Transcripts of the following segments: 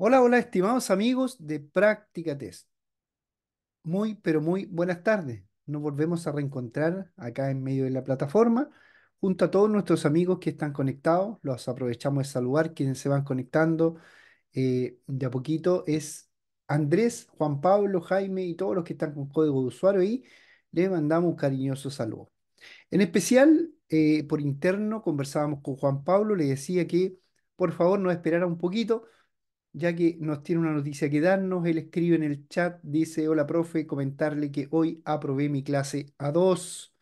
Hola, hola, estimados amigos de Práctica Test. Muy, pero muy buenas tardes. Nos volvemos a reencontrar acá en medio de la plataforma, junto a todos nuestros amigos que están conectados. Los aprovechamos de saludar, quienes se van conectando eh, de a poquito. Es Andrés, Juan Pablo, Jaime y todos los que están con código de usuario y les mandamos un cariñoso saludo. En especial, eh, por interno, conversábamos con Juan Pablo, le decía que por favor no esperara un poquito ya que nos tiene una noticia que darnos. Él escribe en el chat, dice, hola profe, comentarle que hoy aprobé mi clase A2.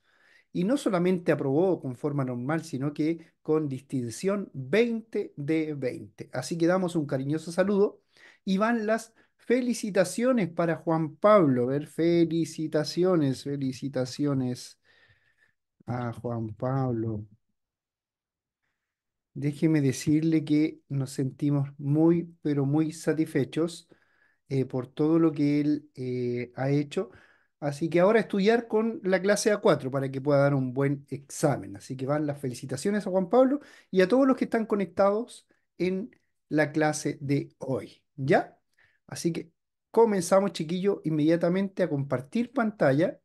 Y no solamente aprobó con forma normal, sino que con distinción 20 de 20. Así que damos un cariñoso saludo y van las felicitaciones para Juan Pablo. ver, felicitaciones, felicitaciones a Juan Pablo. Déjeme decirle que nos sentimos muy, pero muy satisfechos eh, por todo lo que él eh, ha hecho. Así que ahora estudiar con la clase A4 para que pueda dar un buen examen. Así que van las felicitaciones a Juan Pablo y a todos los que están conectados en la clase de hoy. ¿Ya? Así que comenzamos, chiquillo, inmediatamente a compartir pantalla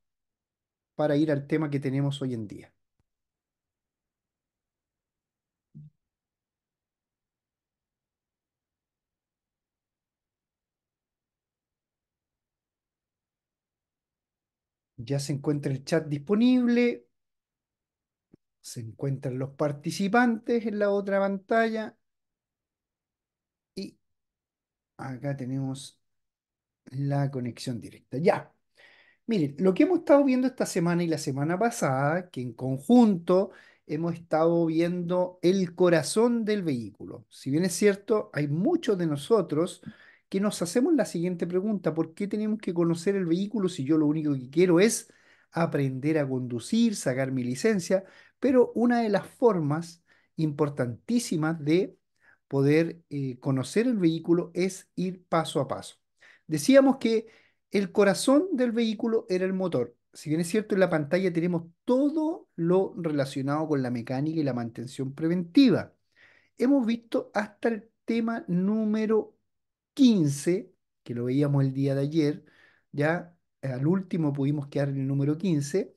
para ir al tema que tenemos hoy en día. Ya se encuentra el chat disponible. Se encuentran los participantes en la otra pantalla. Y acá tenemos la conexión directa. Ya. Miren, lo que hemos estado viendo esta semana y la semana pasada, que en conjunto hemos estado viendo el corazón del vehículo. Si bien es cierto, hay muchos de nosotros que nos hacemos la siguiente pregunta, ¿por qué tenemos que conocer el vehículo si yo lo único que quiero es aprender a conducir, sacar mi licencia? Pero una de las formas importantísimas de poder eh, conocer el vehículo es ir paso a paso. Decíamos que el corazón del vehículo era el motor. Si bien es cierto, en la pantalla tenemos todo lo relacionado con la mecánica y la mantención preventiva. Hemos visto hasta el tema número 15, que lo veíamos el día de ayer, ya al último pudimos quedar en el número 15,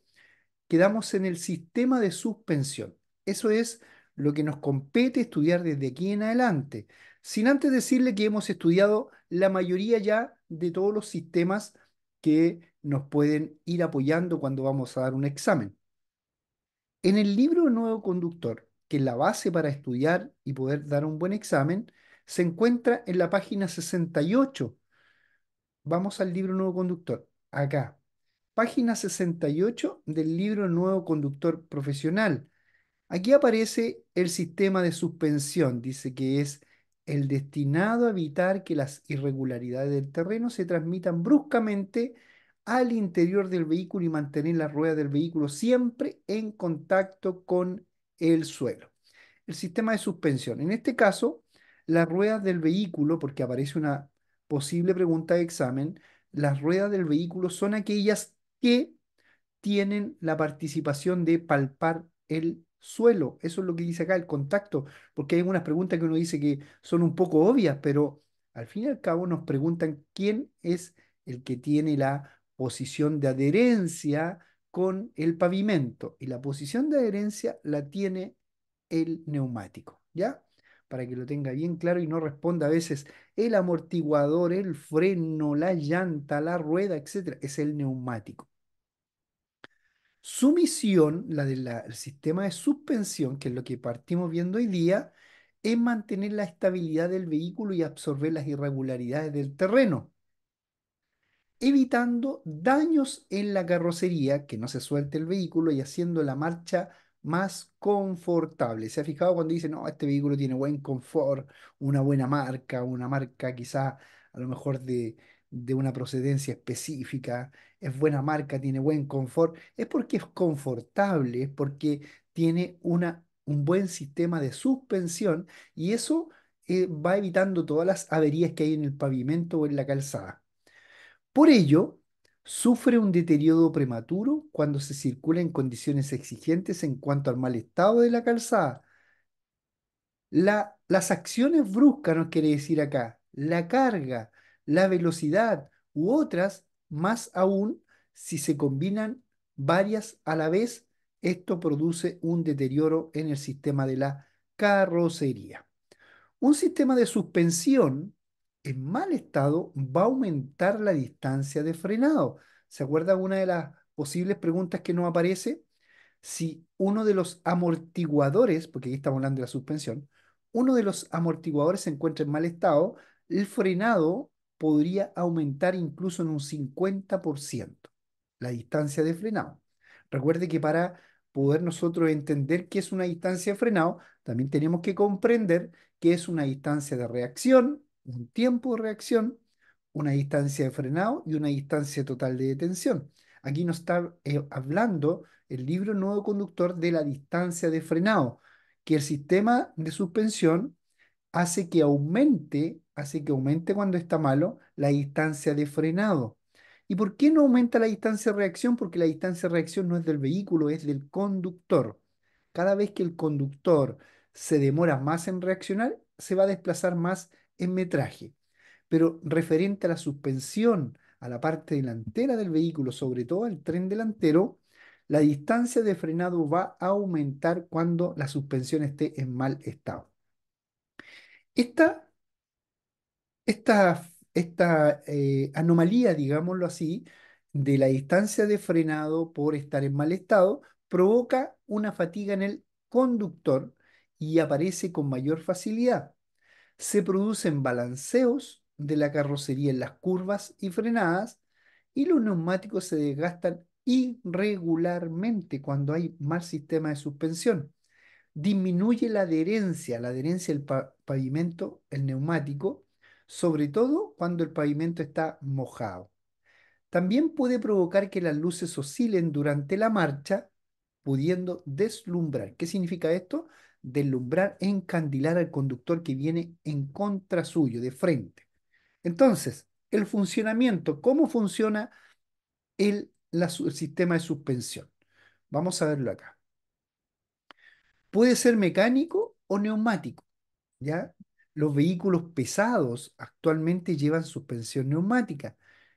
quedamos en el sistema de suspensión. Eso es lo que nos compete estudiar desde aquí en adelante, sin antes decirle que hemos estudiado la mayoría ya de todos los sistemas que nos pueden ir apoyando cuando vamos a dar un examen. En el libro Nuevo Conductor, que es la base para estudiar y poder dar un buen examen, se encuentra en la página 68. Vamos al libro Nuevo Conductor, acá. Página 68 del libro Nuevo Conductor Profesional. Aquí aparece el sistema de suspensión. Dice que es el destinado a evitar que las irregularidades del terreno se transmitan bruscamente al interior del vehículo y mantener las ruedas del vehículo siempre en contacto con el suelo. El sistema de suspensión. En este caso, las ruedas del vehículo, porque aparece una posible pregunta de examen, las ruedas del vehículo son aquellas que tienen la participación de palpar el suelo. Eso es lo que dice acá el contacto, porque hay unas preguntas que uno dice que son un poco obvias, pero al fin y al cabo nos preguntan quién es el que tiene la posición de adherencia con el pavimento. Y la posición de adherencia la tiene el neumático, ¿ya? para que lo tenga bien claro y no responda a veces el amortiguador, el freno, la llanta, la rueda, etc. Es el neumático. Su misión, la del sistema de suspensión, que es lo que partimos viendo hoy día, es mantener la estabilidad del vehículo y absorber las irregularidades del terreno evitando daños en la carrocería, que no se suelte el vehículo y haciendo la marcha más confortable. ¿Se ha fijado cuando dice, no, este vehículo tiene buen confort, una buena marca, una marca quizá a lo mejor de, de una procedencia específica, es buena marca, tiene buen confort? Es porque es confortable, es porque tiene una, un buen sistema de suspensión y eso eh, va evitando todas las averías que hay en el pavimento o en la calzada. Por ello, Sufre un deterioro prematuro cuando se circula en condiciones exigentes en cuanto al mal estado de la calzada. las acciones bruscas, nos quiere decir acá, la carga, la velocidad u otras, más aún si se combinan varias a la vez, esto produce un deterioro en el sistema de la carrocería. Un sistema de suspensión en mal estado va a aumentar la distancia de frenado. ¿Se acuerda una de las posibles preguntas que nos aparece? Si uno de los amortiguadores, porque aquí estamos hablando de la suspensión, uno de los amortiguadores se encuentra en mal estado, el frenado podría aumentar incluso en un 50% la distancia de frenado. Recuerde que para poder nosotros entender qué es una distancia de frenado, también tenemos que comprender qué es una distancia de reacción un tiempo de reacción, una distancia de frenado y una distancia total de detención. Aquí nos está eh, hablando el libro Nuevo Conductor de la distancia de frenado, que el sistema de suspensión hace que aumente, hace que aumente cuando está malo la distancia de frenado. ¿Y por qué no aumenta la distancia de reacción? Porque la distancia de reacción no es del vehículo, es del conductor. Cada vez que el conductor se demora más en reaccionar, se va a desplazar más en metraje, pero referente a la suspensión a la parte delantera del vehículo, sobre todo al tren delantero, la distancia de frenado va a aumentar cuando la suspensión esté en mal estado. Esta, esta, esta eh, anomalía, digámoslo así, de la distancia de frenado por estar en mal estado provoca una fatiga en el conductor y aparece con mayor facilidad se producen balanceos de la carrocería en las curvas y frenadas y los neumáticos se desgastan irregularmente cuando hay mal sistema de suspensión. Disminuye la adherencia, la adherencia del pavimento, el neumático, sobre todo cuando el pavimento está mojado. También puede provocar que las luces oscilen durante la marcha, pudiendo deslumbrar. ¿Qué significa esto? deslumbrar, encandilar al conductor que viene en contra suyo, de frente. Entonces, el funcionamiento, ¿cómo funciona el, sistema de suspensión? Vamos a verlo acá. Puede ser mecánico o neumático, ¿ya? Los vehículos pesados actualmente llevan suspensión neumática,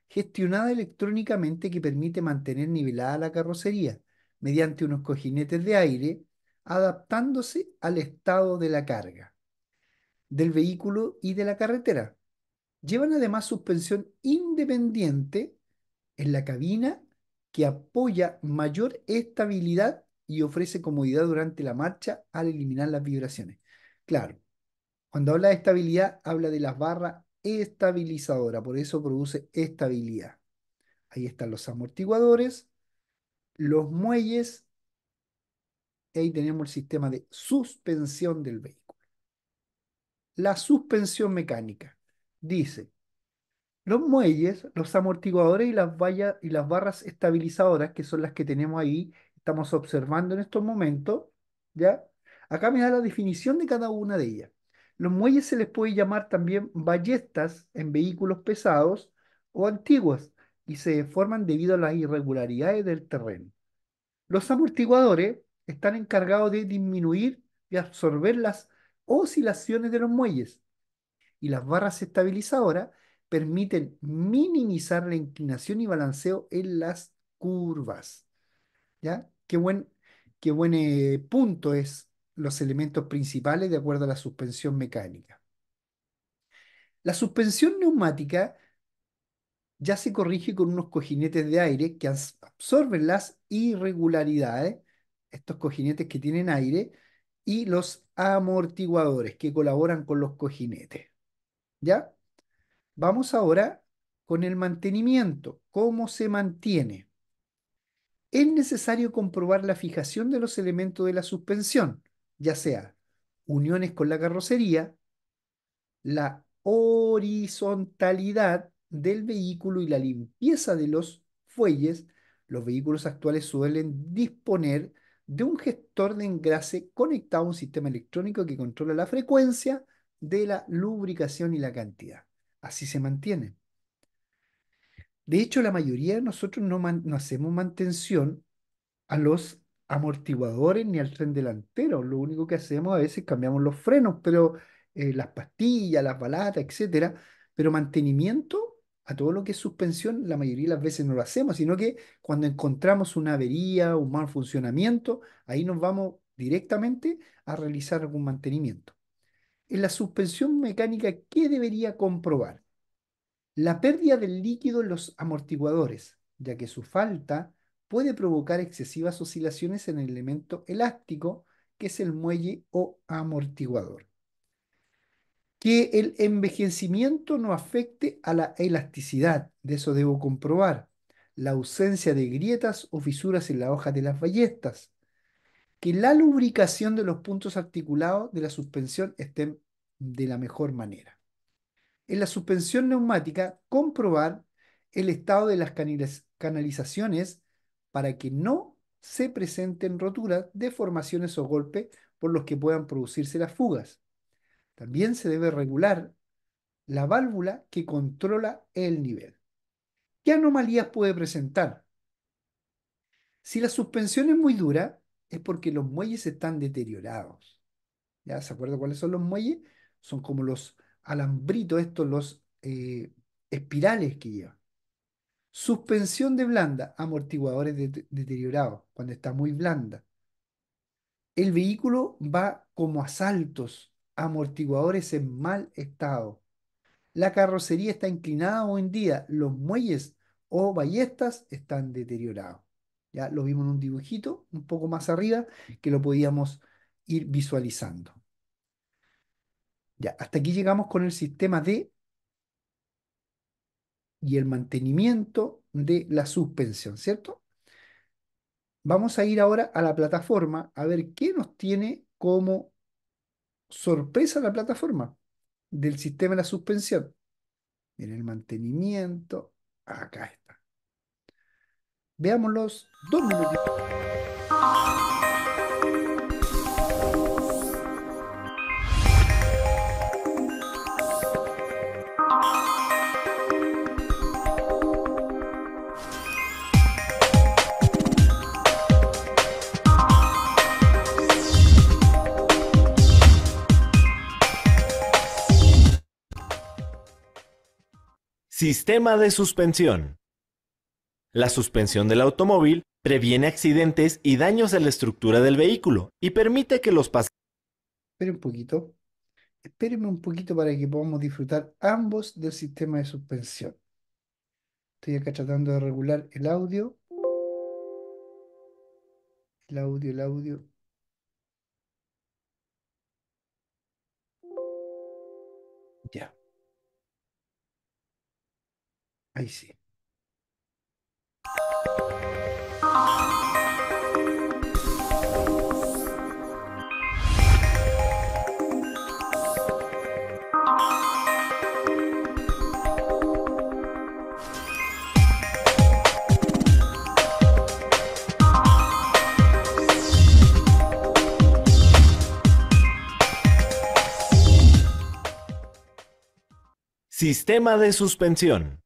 gestionada electrónicamente que permite mantener nivelada la carrocería mediante unos cojinetes de aire adaptándose al estado de la carga, del vehículo y de la carretera. Llevan además suspensión independiente en la cabina que apoya mayor estabilidad y ofrece comodidad durante la marcha al eliminar las vibraciones. Claro, cuando habla de estabilidad, habla de las barras estabilizadoras, por eso produce estabilidad. Ahí están los amortiguadores, los muelles ahí tenemos el sistema de suspensión del vehículo. La suspensión mecánica dice, los muelles, los amortiguadores y las, vallas, y las barras estabilizadoras, que son las que tenemos ahí, estamos observando en estos momentos, ¿ya? Acá me da la definición de cada una de ellas. Los muelles se les puede llamar también ballestas en vehículos pesados o antiguas y se deforman debido a las irregularidades del terreno. Los amortiguadores están encargados de disminuir y absorber las oscilaciones de los muelles. Y las barras estabilizadoras permiten minimizar la inclinación y balanceo en las curvas. ¿Ya? Qué buen, eh, punto es los elementos principales de acuerdo a la suspensión mecánica. La suspensión neumática ya se corrige con unos cojinetes de aire que absorben las irregularidades estos cojinetes que tienen aire, y los amortiguadores que colaboran con los cojinetes. ¿Ya? Vamos ahora con el mantenimiento. ¿Cómo se mantiene? Es necesario comprobar la fijación de los elementos de la suspensión, ya sea uniones con la carrocería, la horizontalidad del vehículo y la limpieza de los fuelles. Los vehículos actuales suelen disponer de un gestor de engrase conectado a un sistema electrónico que controla la frecuencia de la lubricación y la cantidad. Así se mantiene. De hecho, la mayoría de nosotros no, no hacemos mantención a los amortiguadores ni al tren delantero. Lo único que hacemos a veces cambiamos los frenos, pero eh, las pastillas, las balatas, etcétera. Pero mantenimiento a todo lo que es suspensión, la mayoría de las veces no lo hacemos, sino que cuando encontramos una avería, un mal funcionamiento, ahí nos vamos directamente a realizar algún mantenimiento. En la suspensión mecánica, ¿qué debería comprobar? La pérdida del líquido en los amortiguadores, ya que su falta puede provocar excesivas oscilaciones en el elemento elástico, que es el muelle o amortiguador que el envejecimiento no afecte a la elasticidad, de eso debo comprobar, la ausencia de grietas o fisuras en la hoja de las ballestas, que la lubricación de los puntos articulados de la suspensión estén de la mejor manera. En la suspensión neumática, comprobar el estado de las canalizaciones para que no se presenten roturas, deformaciones o golpes por los que puedan producirse las fugas también se debe regular la válvula que controla el nivel. ¿Qué anomalías puede presentar? Si la suspensión es muy dura, es porque los muelles están deteriorados. ¿Ya se acuerdan cuáles son los muelles? Son como los alambritos, estos, los eh, espirales que llevan. Suspensión de blanda, amortiguadores deteriorados, cuando está muy blanda. El vehículo va como a saltos, amortiguadores en mal estado. La carrocería está inclinada o en los muelles o ballestas están deteriorados. Ya lo vimos en un dibujito un poco más arriba que lo podíamos ir visualizando. Ya, hasta aquí llegamos con el sistema de y el mantenimiento de la suspensión, ¿cierto? Vamos a ir ahora a la plataforma a ver qué nos tiene como sorpresa la plataforma del sistema de la suspensión. En el mantenimiento, acá está. Veamos los dos minutos Sistema de suspensión. La suspensión del automóvil previene accidentes y daños a la estructura del vehículo y permite que los pasajeros... Esperen un poquito. Espérenme un poquito para que podamos disfrutar ambos del sistema de suspensión. Estoy acá tratando de regular el audio. El audio, el audio. Sistema de suspensión.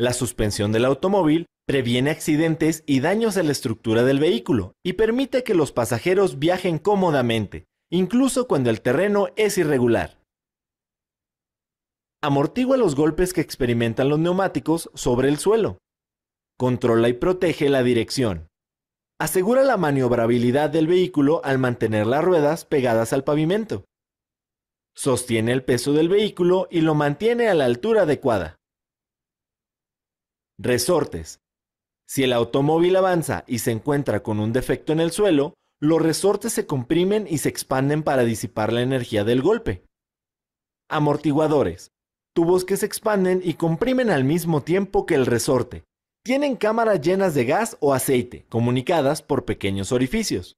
La suspensión del automóvil previene accidentes y daños a la estructura del vehículo y permite que los pasajeros viajen cómodamente, incluso cuando el terreno es irregular. Amortigua los golpes que experimentan los neumáticos sobre el suelo. Controla y protege la dirección. Asegura la maniobrabilidad del vehículo al mantener las ruedas pegadas al pavimento. Sostiene el peso del vehículo y lo mantiene a la altura adecuada. Resortes. Si el automóvil avanza y se encuentra con un defecto en el suelo, los resortes se comprimen y se expanden para disipar la energía del golpe. Amortiguadores. Tubos que se expanden y comprimen al mismo tiempo que el resorte. Tienen cámaras llenas de gas o aceite, comunicadas por pequeños orificios.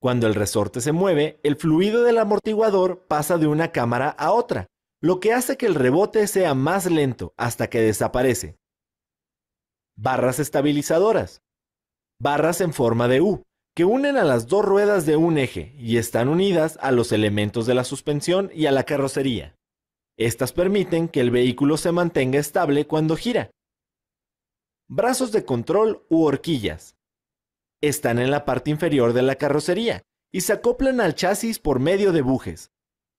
Cuando el resorte se mueve, el fluido del amortiguador pasa de una cámara a otra, lo que hace que el rebote sea más lento hasta que desaparece, barras estabilizadoras, barras en forma de U, que unen a las dos ruedas de un eje y están unidas a los elementos de la suspensión y a la carrocería. Estas permiten que el vehículo se mantenga estable cuando gira. Brazos de control u horquillas. Están en la parte inferior de la carrocería y se acoplan al chasis por medio de bujes.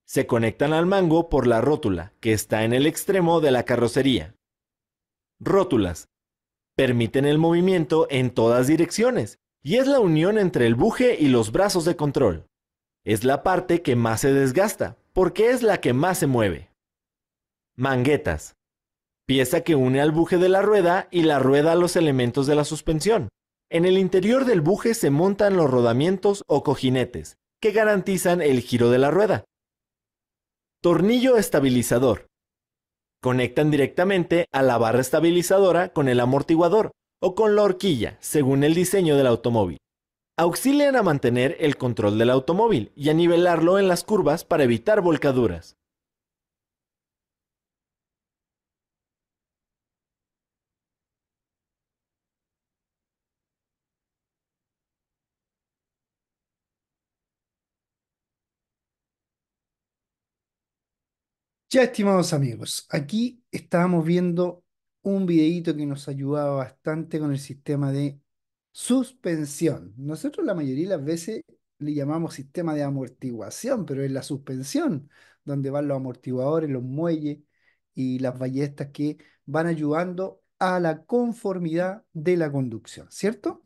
Se conectan al mango por la rótula, que está en el extremo de la carrocería. Rótulas permiten el movimiento en todas direcciones y es la unión entre el buje y los brazos de control. Es la parte que más se desgasta porque es la que más se mueve. Manguetas. Pieza que une al buje de la rueda y la rueda a los elementos de la suspensión. En el interior del buje se montan los rodamientos o cojinetes, que garantizan el giro de la rueda. Tornillo estabilizador. Conectan directamente a la barra estabilizadora con el amortiguador o con la horquilla, según el diseño del automóvil. Auxilian a mantener el control del automóvil y a nivelarlo en las curvas para evitar volcaduras. Ya, estimados amigos, aquí estábamos viendo un videíto que nos ayudaba bastante con el sistema de suspensión. Nosotros la mayoría de las veces le llamamos sistema de amortiguación, pero es la suspensión, donde van los amortiguadores, los muelles y las ballestas que van ayudando a la conformidad de la conducción, ¿cierto?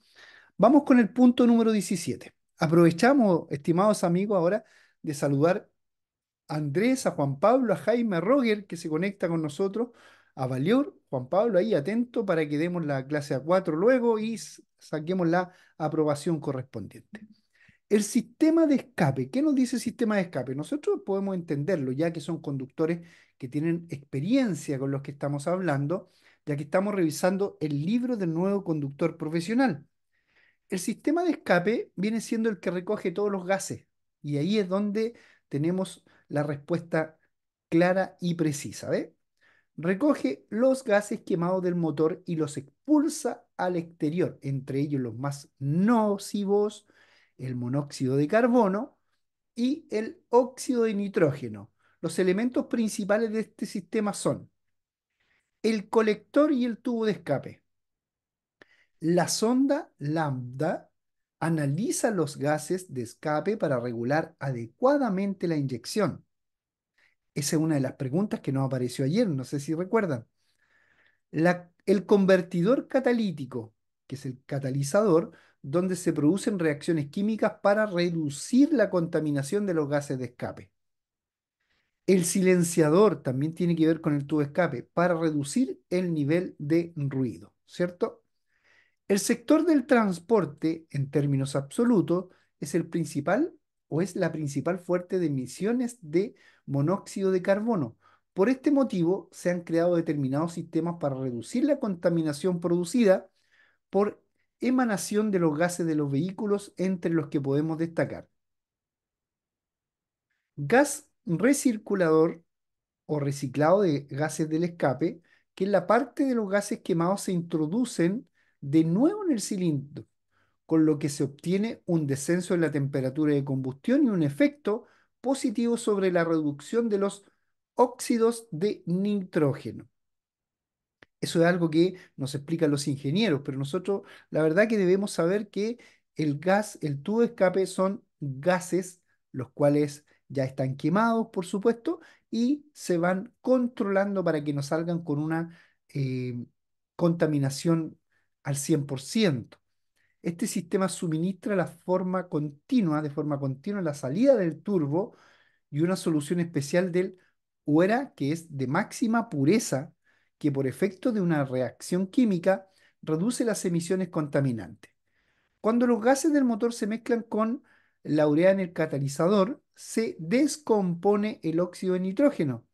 Vamos con el punto número 17. Aprovechamos, estimados amigos, ahora de saludar Andrés, a Juan Pablo, a Jaime, Roger, que se conecta con nosotros, a Valior, Juan Pablo, ahí atento para que demos la clase a cuatro luego y saquemos la aprobación correspondiente. El sistema de escape, ¿qué nos dice el sistema de escape? Nosotros podemos entenderlo, ya que son conductores que tienen experiencia con los que estamos hablando, ya que estamos revisando el libro del nuevo conductor profesional. El sistema de escape viene siendo el que recoge todos los gases y ahí es donde tenemos la respuesta clara y precisa. ¿ve? Recoge los gases quemados del motor y los expulsa al exterior, entre ellos los más nocivos, el monóxido de carbono y el óxido de nitrógeno. Los elementos principales de este sistema son el colector y el tubo de escape, la sonda lambda, Analiza los gases de escape para regular adecuadamente la inyección. Esa es una de las preguntas que nos apareció ayer, no sé si recuerdan. el convertidor catalítico, que es el catalizador, donde se producen reacciones químicas para reducir la contaminación de los gases de escape. El silenciador también tiene que ver con el tubo de escape para reducir el nivel de ruido, ¿cierto? El sector del transporte, en términos absolutos, es el principal o es la principal fuerte de emisiones de monóxido de carbono. Por este motivo, se han creado determinados sistemas para reducir la contaminación producida por emanación de los gases de los vehículos, entre los que podemos destacar. Gas recirculador o reciclado de gases del escape, que es la parte de los gases quemados se introducen de nuevo en el cilindro, con lo que se obtiene un descenso en la temperatura de combustión y un efecto positivo sobre la reducción de los óxidos de nitrógeno. Eso es algo que nos explican los ingenieros, pero nosotros la verdad que debemos saber que el gas, el tubo de escape son gases los cuales ya están quemados, por supuesto, y se van controlando para que no salgan con una eh, contaminación al 100%. Este sistema suministra la forma continua, de forma continua, la salida del turbo y una solución especial del UERA, que es de máxima pureza, que por efecto de una reacción química reduce las emisiones contaminantes. Cuando los gases del motor se mezclan con la urea en el catalizador, se descompone el óxido de nitrógeno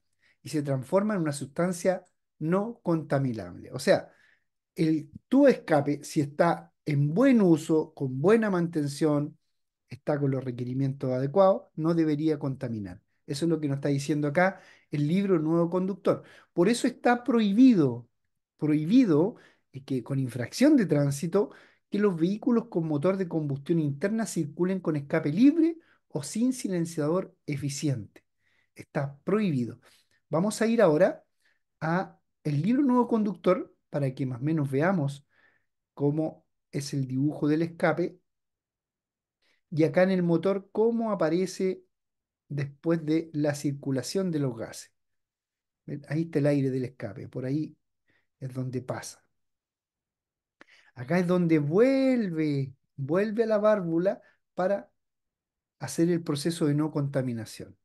y se transforma en una sustancia no contaminable. O sea, el escape, si está en buen uso, con buena mantención, está con los requerimientos adecuados, no debería contaminar. Eso es lo que nos está diciendo acá el libro Nuevo Conductor. Por eso está prohibido, prohibido eh, que con infracción de tránsito, que los vehículos con motor de combustión interna circulen con escape libre o sin silenciador eficiente. Está prohibido. Vamos a ir ahora a el libro Nuevo Conductor, para que más o menos veamos cómo es el dibujo del escape. Y acá en el motor, cómo aparece después de la circulación de los gases. Ahí está el aire del escape, por ahí es donde pasa. Acá es donde vuelve, vuelve a la válvula para hacer el proceso de no contaminación.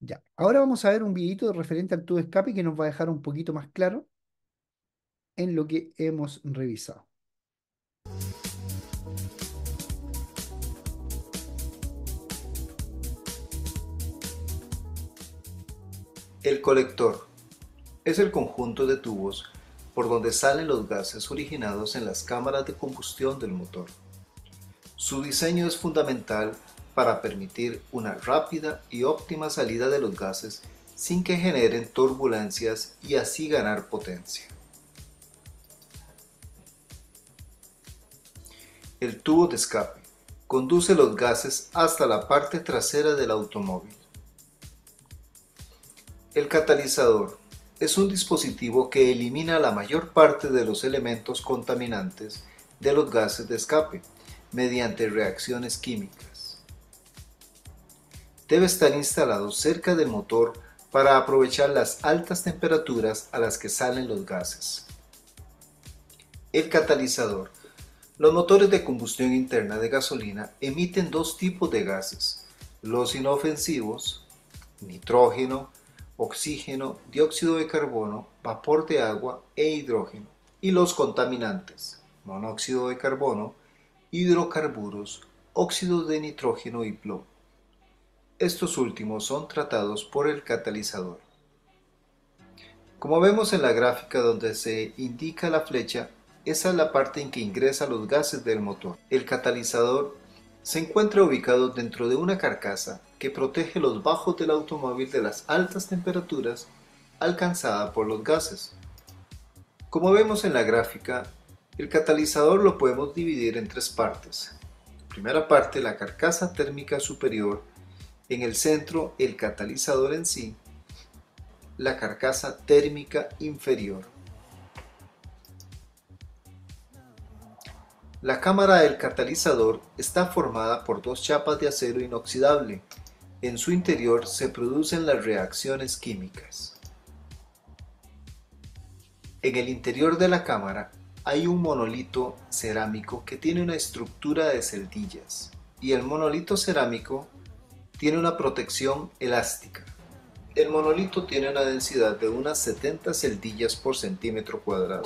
Ya, ahora vamos a ver un videito referente al tubo escape que nos va a dejar un poquito más claro en lo que hemos revisado. El colector es el conjunto de tubos por donde salen los gases originados en las cámaras de combustión del motor. Su diseño es fundamental para permitir una rápida y óptima salida de los gases sin que generen turbulencias y así ganar potencia. El tubo de escape conduce los gases hasta la parte trasera del automóvil. El catalizador es un dispositivo que elimina la mayor parte de los elementos contaminantes de los gases de escape mediante reacciones químicas debe estar instalado cerca del motor para aprovechar las altas temperaturas a las que salen los gases. El catalizador. Los motores de combustión interna de gasolina emiten dos tipos de gases, los inofensivos, nitrógeno, oxígeno, dióxido de carbono, vapor de agua e hidrógeno, y los contaminantes, monóxido de carbono, hidrocarburos, óxido de nitrógeno y plomo estos últimos son tratados por el catalizador. Como vemos en la gráfica donde se indica la flecha, esa es la parte en que ingresan los gases del motor. El catalizador se encuentra ubicado dentro de una carcasa que protege los bajos del automóvil de las altas temperaturas alcanzadas por los gases. Como vemos en la gráfica, el catalizador lo podemos dividir en tres partes. primera parte, la carcasa térmica superior, en el centro el catalizador en sí, la carcasa térmica inferior. La cámara del catalizador está formada por dos chapas de acero inoxidable. En su interior se producen las reacciones químicas. En el interior de la cámara hay un monolito cerámico que tiene una estructura de celdillas y el monolito cerámico tiene una protección elástica. El monolito tiene una densidad de unas 70 celdillas por centímetro cuadrado.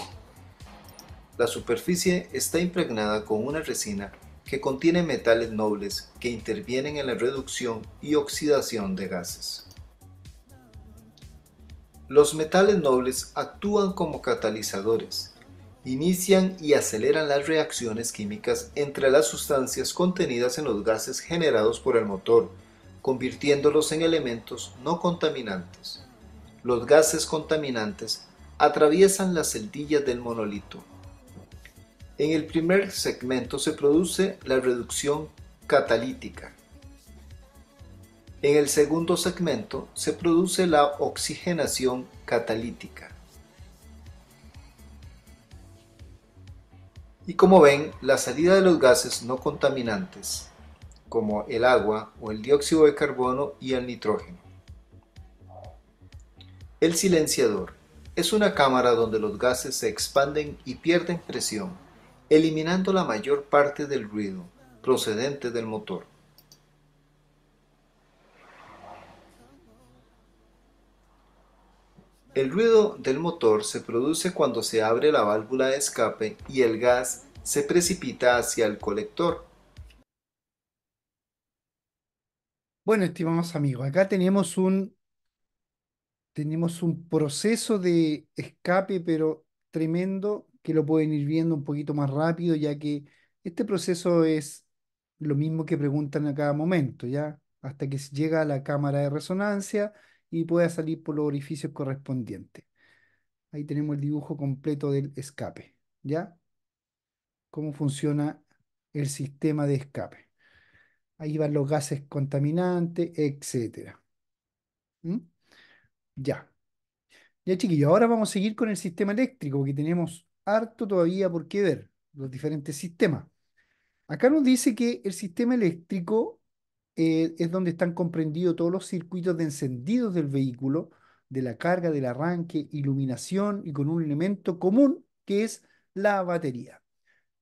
La superficie está impregnada con una resina que contiene metales nobles que intervienen en la reducción y oxidación de gases. Los metales nobles actúan como catalizadores, inician y aceleran las reacciones químicas entre las sustancias contenidas en los gases generados por el motor convirtiéndolos en elementos no contaminantes. Los gases contaminantes atraviesan las celdillas del monolito. En el primer segmento se produce la reducción catalítica. En el segundo segmento se produce la oxigenación catalítica. Y como ven, la salida de los gases no contaminantes como el agua o el dióxido de carbono y el nitrógeno. El silenciador es una cámara donde los gases se expanden y pierden presión, eliminando la mayor parte del ruido procedente del motor. El ruido del motor se produce cuando se abre la válvula de escape y el gas se precipita hacia el colector, Bueno, estimados amigos, acá tenemos un, tenemos un proceso de escape, pero tremendo, que lo pueden ir viendo un poquito más rápido, ya que este proceso es lo mismo que preguntan a cada momento, ¿ya? Hasta que llega a la cámara de resonancia y pueda salir por los orificios correspondientes. Ahí tenemos el dibujo completo del escape, ¿ya? Cómo funciona el sistema de escape ahí van los gases contaminantes, etc. ¿Mm? Ya. Ya, chiquillos, ahora vamos a seguir con el sistema eléctrico, que tenemos harto todavía por qué ver los diferentes sistemas. Acá nos dice que el sistema eléctrico eh, es donde están comprendidos todos los circuitos de encendidos del vehículo, de la carga, del arranque, iluminación y con un elemento común que es la batería.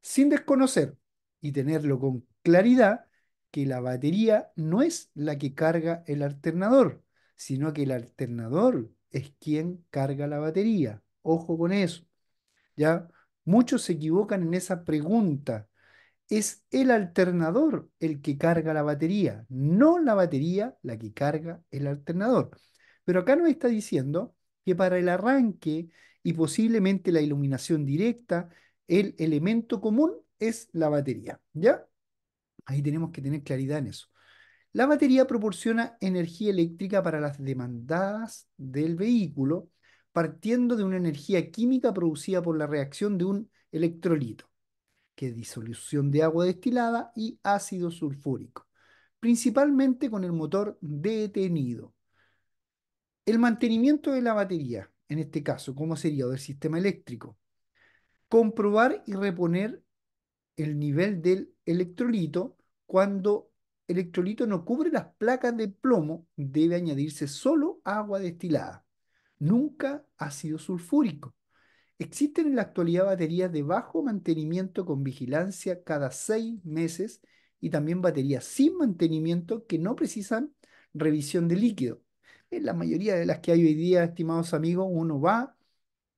Sin desconocer y tenerlo con claridad, que la batería no es la que carga el alternador, sino que el alternador es quien carga la batería. Ojo con eso. ¿Ya? Muchos se equivocan en esa pregunta. Es el alternador el que carga la batería, no la batería la que carga el alternador. Pero acá nos está diciendo que para el arranque y posiblemente la iluminación directa, el elemento común es la batería. ¿Ya? Ahí tenemos que tener claridad en eso. La batería proporciona energía eléctrica para las demandadas del vehículo, partiendo de una energía química producida por la reacción de un electrolito, que es disolución de agua destilada y ácido sulfúrico, principalmente con el motor detenido. El mantenimiento de la batería, en este caso, ¿cómo sería? del sistema eléctrico. Comprobar y reponer el nivel del electrolito cuando electrolito no cubre las placas de plomo, debe añadirse solo agua destilada, nunca ácido sulfúrico. Existen en la actualidad baterías de bajo mantenimiento con vigilancia cada seis meses y también baterías sin mantenimiento que no precisan revisión de líquido. En la mayoría de las que hay hoy día, estimados amigos, uno va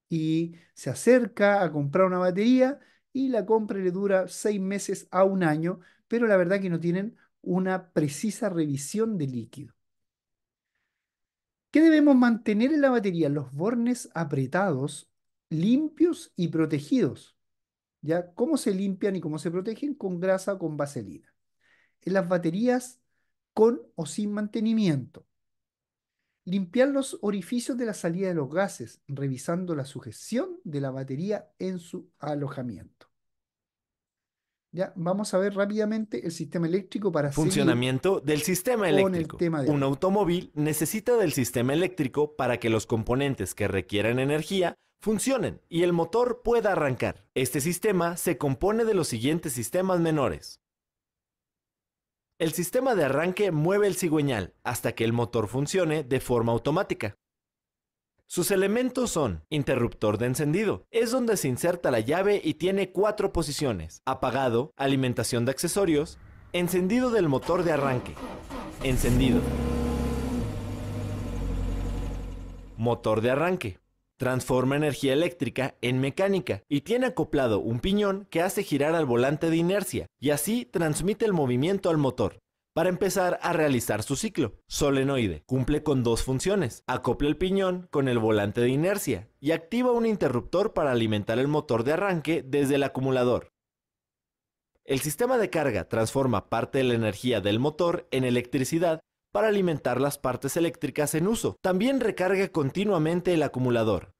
y se acerca a comprar una batería y la compra le dura seis meses a un año, pero la verdad que no tienen una precisa revisión de líquido. ¿Qué debemos mantener en la batería? Los bornes apretados, limpios y protegidos. ¿Ya? ¿Cómo se limpian y cómo se protegen? Con grasa o con vaselina. En las baterías con o sin mantenimiento. Limpiar los orificios de la salida de los gases, revisando la sujeción de la batería en su alojamiento. Ya, vamos a ver rápidamente el sistema eléctrico para funcionamiento del sistema eléctrico. Un automóvil necesita del sistema eléctrico para que los componentes que requieran energía funcionen y el motor pueda arrancar. Este sistema se compone de los siguientes sistemas menores: el sistema de arranque mueve el cigüeñal hasta que el motor funcione de forma automática. Sus elementos son interruptor de encendido, es donde se inserta la llave y tiene cuatro posiciones, apagado, alimentación de accesorios, encendido del motor de arranque, encendido, motor de arranque, Transforma energía eléctrica en mecánica y tiene acoplado un piñón que hace girar al volante de inercia y así transmite el movimiento al motor. Para empezar a realizar su ciclo, solenoide cumple con dos funciones. Acopla el piñón con el volante de inercia y activa un interruptor para alimentar el motor de arranque desde el acumulador. El sistema de carga transforma parte de la energía del motor en electricidad para alimentar las partes eléctricas en uso. También recarga continuamente el acumulador.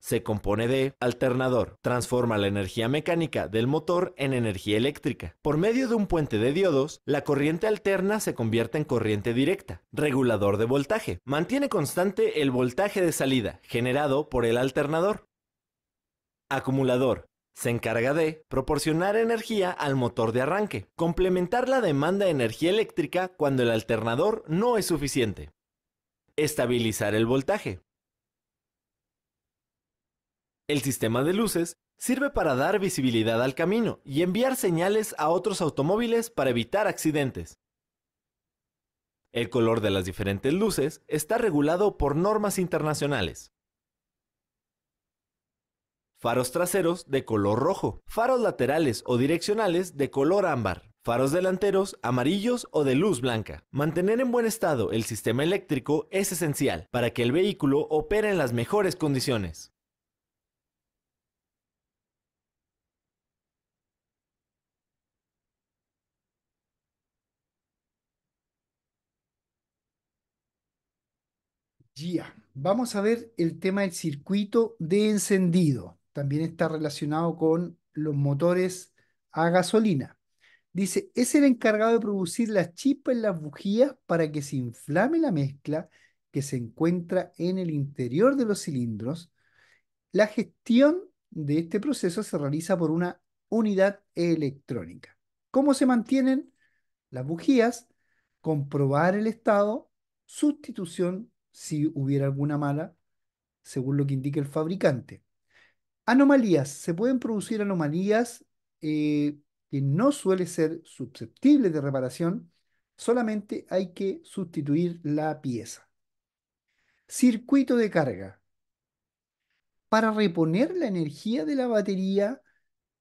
Se compone de alternador. Transforma la energía mecánica del motor en energía eléctrica. Por medio de un puente de diodos, la corriente alterna se convierte en corriente directa. Regulador de voltaje. Mantiene constante el voltaje de salida generado por el alternador. Acumulador. Se encarga de proporcionar energía al motor de arranque, complementar la demanda de energía eléctrica cuando el alternador no es suficiente, estabilizar el voltaje. El sistema de luces sirve para dar visibilidad al camino y enviar señales a otros automóviles para evitar accidentes. El color de las diferentes luces está regulado por normas internacionales faros traseros de color rojo, faros laterales o direccionales de color ámbar, Faros delanteros, amarillos o de luz blanca. Mantener en buen estado el sistema eléctrico es esencial para que el vehículo opere en las mejores condiciones. Ya, vamos a ver el tema del circuito de encendido también está relacionado con los motores a gasolina. Dice, es el encargado de producir la chispa en las bujías para que se inflame la mezcla que se encuentra en el interior de los cilindros. La gestión de este proceso se realiza por una unidad electrónica. ¿Cómo se mantienen las bujías? Comprobar el estado, sustitución si hubiera alguna mala, según lo que indique el fabricante. Anomalías. Se pueden producir anomalías eh, que no suele ser susceptible de reparación. Solamente hay que sustituir la pieza. Circuito de carga. Para reponer la energía de la batería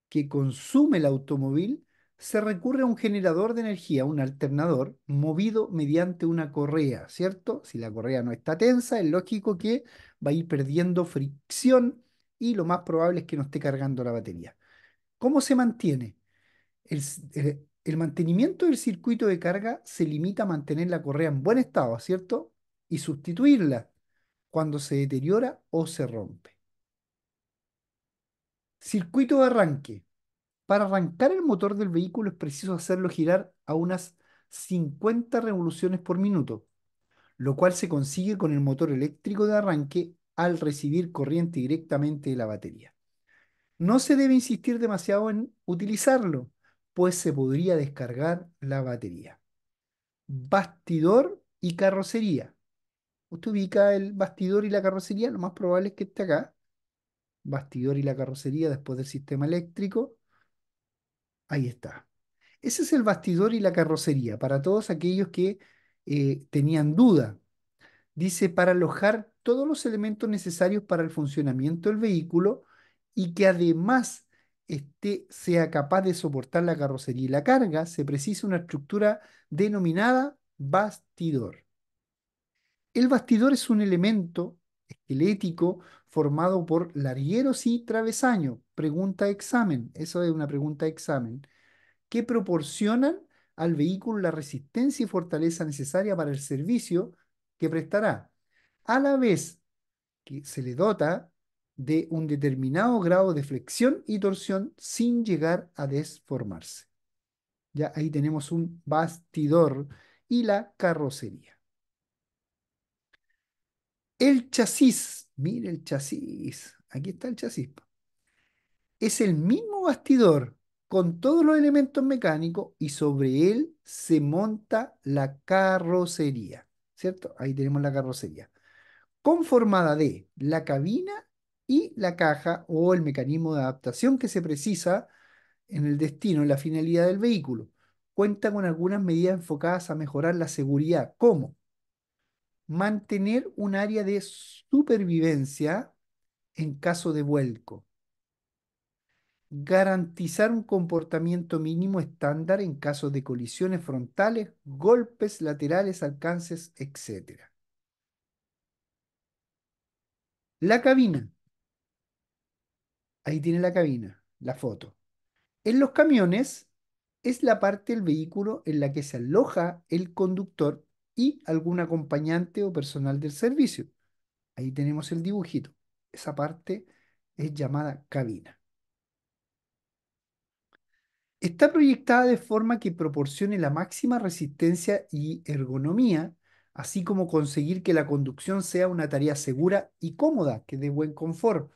que consume el automóvil, se recurre a un generador de energía, un alternador, movido mediante una correa, ¿cierto? Si la correa no está tensa, es lógico que va a ir perdiendo fricción y lo más probable es que no esté cargando la batería. ¿Cómo se mantiene? Eh, el, mantenimiento del circuito de carga se limita a mantener la correa en buen estado, ¿cierto? Y sustituirla cuando se deteriora o se rompe. Circuito de arranque. Para arrancar el motor del vehículo es preciso hacerlo girar a unas 50 revoluciones por minuto, lo cual se consigue con el motor eléctrico de arranque al recibir corriente directamente de la batería. No se debe insistir demasiado en utilizarlo, pues se podría descargar la batería. Bastidor y carrocería. Usted ubica el bastidor y la carrocería, lo más probable es que esté acá. Bastidor y la carrocería después del sistema eléctrico. Ahí está. Ese es el bastidor y la carrocería, para todos aquellos que eh, tenían duda. Dice, para alojar todos los elementos necesarios para el funcionamiento del vehículo y que además este, sea capaz de soportar la carrocería y la carga, se precisa una estructura denominada bastidor. El bastidor es un elemento esquelético formado por largueros y travesaños Pregunta examen, eso es una pregunta examen, que proporcionan al vehículo la resistencia y fortaleza necesaria para el servicio que prestará a la vez que se le dota de un determinado grado de flexión y torsión sin llegar a desformarse. Ya ahí tenemos un bastidor y la carrocería. El chasis, mire el chasis, aquí está el chasis. Es el mismo bastidor con todos los elementos mecánicos y sobre él se monta la carrocería, ¿cierto? Ahí tenemos la carrocería conformada de la cabina y la caja o el mecanismo de adaptación que se precisa en el destino, en la finalidad del vehículo. Cuenta con algunas medidas enfocadas a mejorar la seguridad, como mantener un área de supervivencia en caso de vuelco, garantizar un comportamiento mínimo estándar en caso de colisiones frontales, golpes laterales, alcances, etc. La cabina. Ahí tiene la cabina, la foto. En los camiones es la parte del vehículo en la que se aloja el conductor y algún acompañante o personal del servicio. Ahí tenemos el dibujito. Esa parte es llamada cabina. Está proyectada de forma que proporcione la máxima resistencia y ergonomía así como conseguir que la conducción sea una tarea segura y cómoda, que dé buen confort.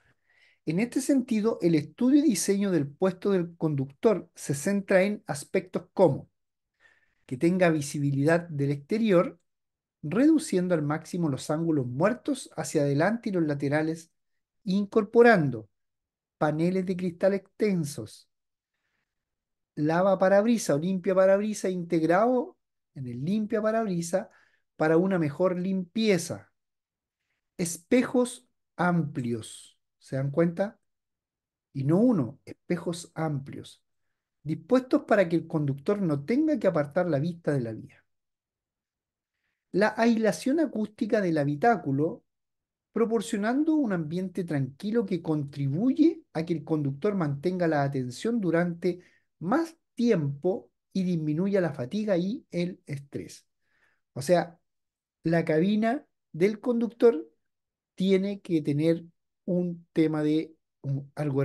En este sentido, el estudio y diseño del puesto del conductor se centra en aspectos como que tenga visibilidad del exterior, reduciendo al máximo los ángulos muertos hacia adelante y los laterales, incorporando paneles de cristal extensos, lava parabrisa o limpia parabrisa integrado en el limpia parabrisa para una mejor limpieza. Espejos amplios, ¿se dan cuenta? Y no uno, espejos amplios, dispuestos para que el conductor no tenga que apartar la vista de la vía. La aislación acústica del habitáculo, proporcionando un ambiente tranquilo que contribuye a que el conductor mantenga la atención durante más tiempo y disminuya la fatiga y el estrés. O sea, la cabina del conductor tiene que tener un tema de algo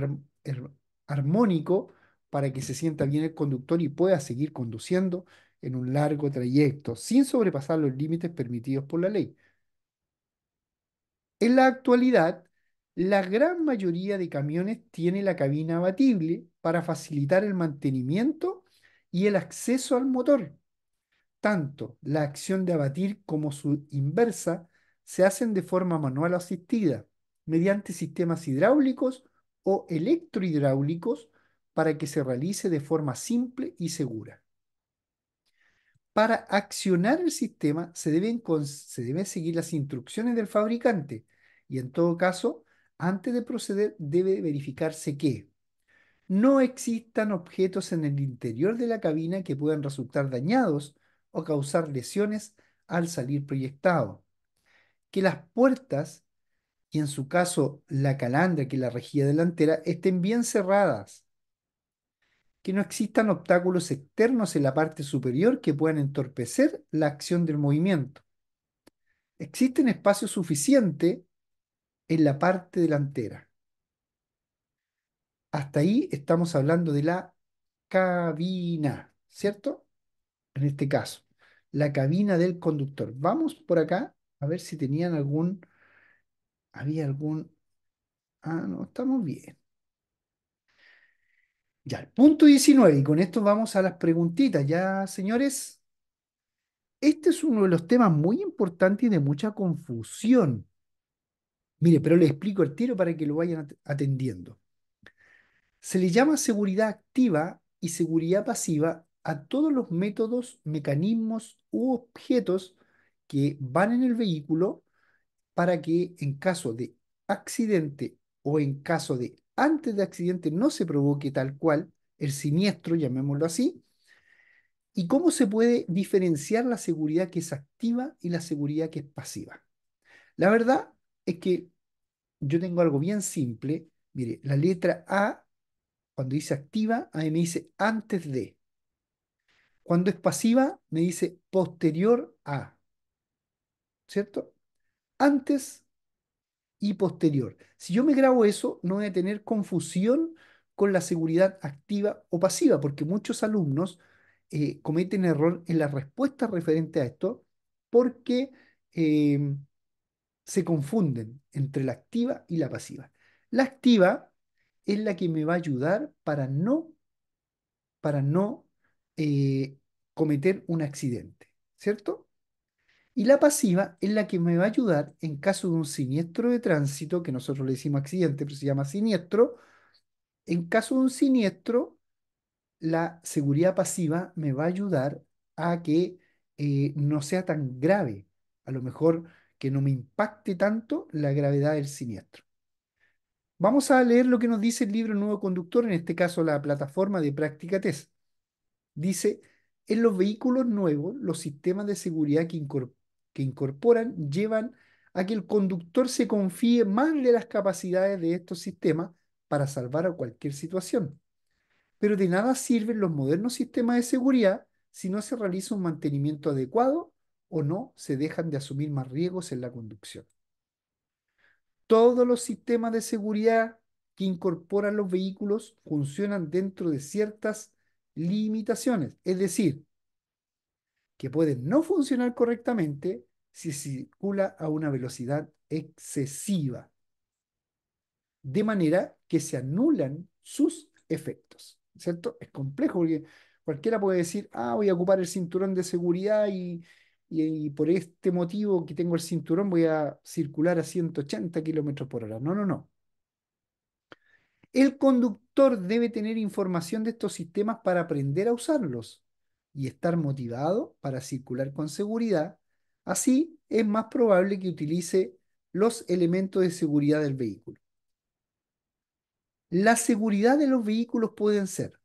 armónico para que se sienta bien el conductor y pueda seguir conduciendo en un largo trayecto, sin sobrepasar los límites permitidos por la ley. En la actualidad, la gran mayoría de camiones tiene la cabina abatible para facilitar el mantenimiento y el acceso al motor, tanto la acción de abatir como su inversa se hacen de forma manual o asistida, mediante sistemas hidráulicos o electrohidráulicos para que se realice de forma simple y segura. Para accionar el sistema se deben, se deben, seguir las instrucciones del fabricante y en todo caso, antes de proceder debe verificarse que no existan objetos en el interior de la cabina que puedan resultar dañados o causar lesiones al salir proyectado. Que las puertas, y en su caso la calandra que la rejilla delantera, estén bien cerradas. Que no existan obstáculos externos en la parte superior que puedan entorpecer la acción del movimiento. Existen espacio suficiente en la parte delantera. Hasta ahí estamos hablando de la cabina, ¿cierto? en este caso, la cabina del conductor. Vamos por acá a ver si tenían algún, había algún, ah, no, estamos bien. Ya, el punto 19, y con esto vamos a las preguntitas, ya señores. Este es uno de los temas muy importantes y de mucha confusión. Mire, pero le explico el tiro para que lo vayan atendiendo. Se le llama seguridad activa y seguridad pasiva a todos los métodos, mecanismos u objetos que van en el vehículo para que en caso de accidente o en caso de antes de accidente no se provoque tal cual el siniestro, llamémoslo así, y cómo se puede diferenciar la seguridad que es activa y la seguridad que es pasiva. La verdad es que yo tengo algo bien simple. Mire, la letra A, cuando dice activa, a me dice antes de. Cuando es pasiva, me dice posterior a. ¿Cierto? Antes y posterior. Si yo me grabo eso, no voy a tener confusión con la seguridad activa o pasiva, porque muchos alumnos eh, cometen error en la respuesta referente a esto porque eh, se confunden entre la activa y la pasiva. La activa es la que me va a ayudar para no, para no eh, cometer un accidente, ¿cierto? Y la pasiva es la que me va a ayudar en caso de un siniestro de tránsito, que nosotros le decimos accidente, pero se llama siniestro. En caso de un siniestro, la seguridad pasiva me va a ayudar a que eh, no sea tan grave, a lo mejor que no me impacte tanto la gravedad del siniestro. Vamos a leer lo que nos dice el libro Nuevo Conductor, en este caso la plataforma de práctica test. Dice, en los vehículos nuevos, los sistemas de seguridad que, incorporan llevan a que el conductor se confíe más de las capacidades de estos sistemas para salvar a cualquier situación. Pero de nada sirven los modernos sistemas de seguridad si no se realiza un mantenimiento adecuado o no se dejan de asumir más riesgos en la conducción. Todos los sistemas de seguridad que incorporan los vehículos funcionan dentro de ciertas limitaciones. Es decir, que puede no funcionar correctamente si circula a una velocidad excesiva, de manera que se anulan sus efectos. ¿Cierto? Es complejo porque cualquiera puede decir, ah, voy a ocupar el cinturón de seguridad y, y por este motivo que tengo el cinturón voy a circular a 180 kilómetros por hora. No, no, no. El conductor debe tener información de estos sistemas para aprender a usarlos y estar motivado para circular con seguridad. Así es más probable que utilice los elementos de seguridad del vehículo. La seguridad de los vehículos pueden ser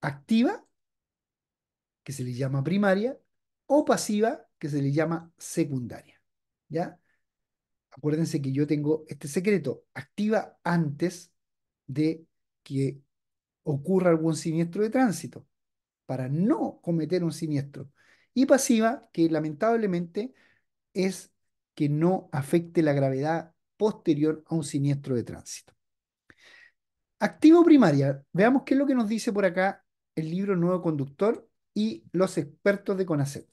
activa, que se le llama primaria, o pasiva, que se le llama secundaria. ¿Ya? Acuérdense que yo tengo este secreto, activa antes de que ocurra algún siniestro de tránsito, para no cometer un siniestro. Y pasiva, que lamentablemente es que no afecte la gravedad posterior a un siniestro de tránsito. Activo primaria. Veamos qué es lo que nos dice por acá el libro Nuevo Conductor y los expertos de CONACET.